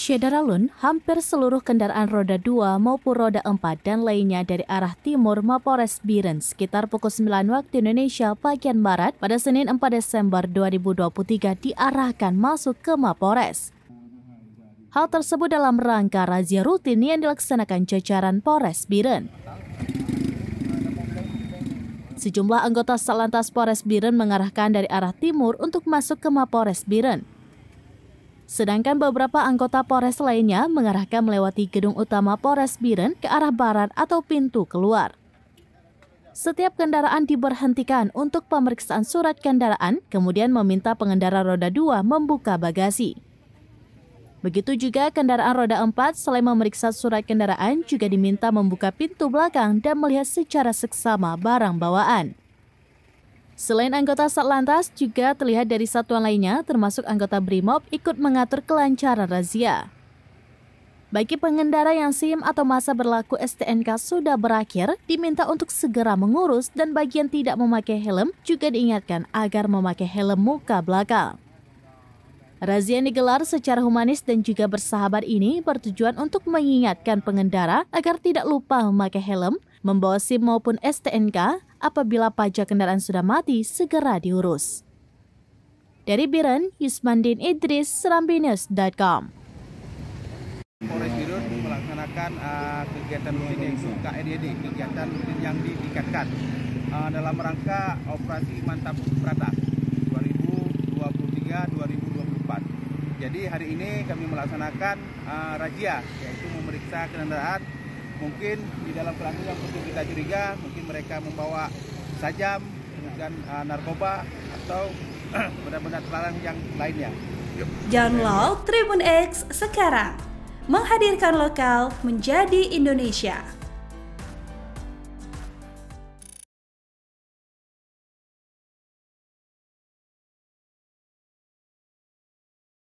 Syedaralun, hampir seluruh kendaraan roda 2 maupun roda 4 dan lainnya dari arah timur Mapores Biren sekitar pukul 9 waktu Indonesia bagian Barat pada Senin 4 Desember 2023 diarahkan masuk ke Mapores. Hal tersebut dalam rangka razia rutin yang dilaksanakan jajaran Polres Biren. Sejumlah anggota Satlantas Polres Biren mengarahkan dari arah timur untuk masuk ke Mapores Biren. Sedangkan beberapa anggota Polres lainnya mengarahkan melewati gedung utama Polres Biren ke arah barat atau pintu keluar. Setiap kendaraan diberhentikan untuk pemeriksaan surat kendaraan, kemudian meminta pengendara roda 2 membuka bagasi. Begitu juga kendaraan roda 4 selain memeriksa surat kendaraan juga diminta membuka pintu belakang dan melihat secara seksama barang bawaan. Selain anggota Satlantas, juga terlihat dari satuan lainnya termasuk anggota BRIMOB ikut mengatur kelancaran razia. Bagi pengendara yang SIM atau masa berlaku STNK sudah berakhir, diminta untuk segera mengurus dan bagian tidak memakai helm juga diingatkan agar memakai helm muka belakang. Razia yang digelar secara humanis dan juga bersahabat ini bertujuan untuk mengingatkan pengendara agar tidak lupa memakai helm membawa SIM maupun STNK apabila pajak kendaraan sudah mati segera diurus. Dari Biren, Yusmandin Idris, Serambinus.com Polres Biren melaksanakan uh, kegiatan ini KRID, kegiatan yang ditingkatkan uh, dalam rangka operasi mantap Prata 2023-2024. Jadi hari ini kami melaksanakan uh, razia yaitu memeriksa kendaraan mungkin di dalam pelaku yang perlu kita curiga mungkin mereka membawa sajam dan uh, eh, narkoba atau benar-benar terlarang yang lainnya. Download Tribun X sekarang menghadirkan lokal menjadi Indonesia.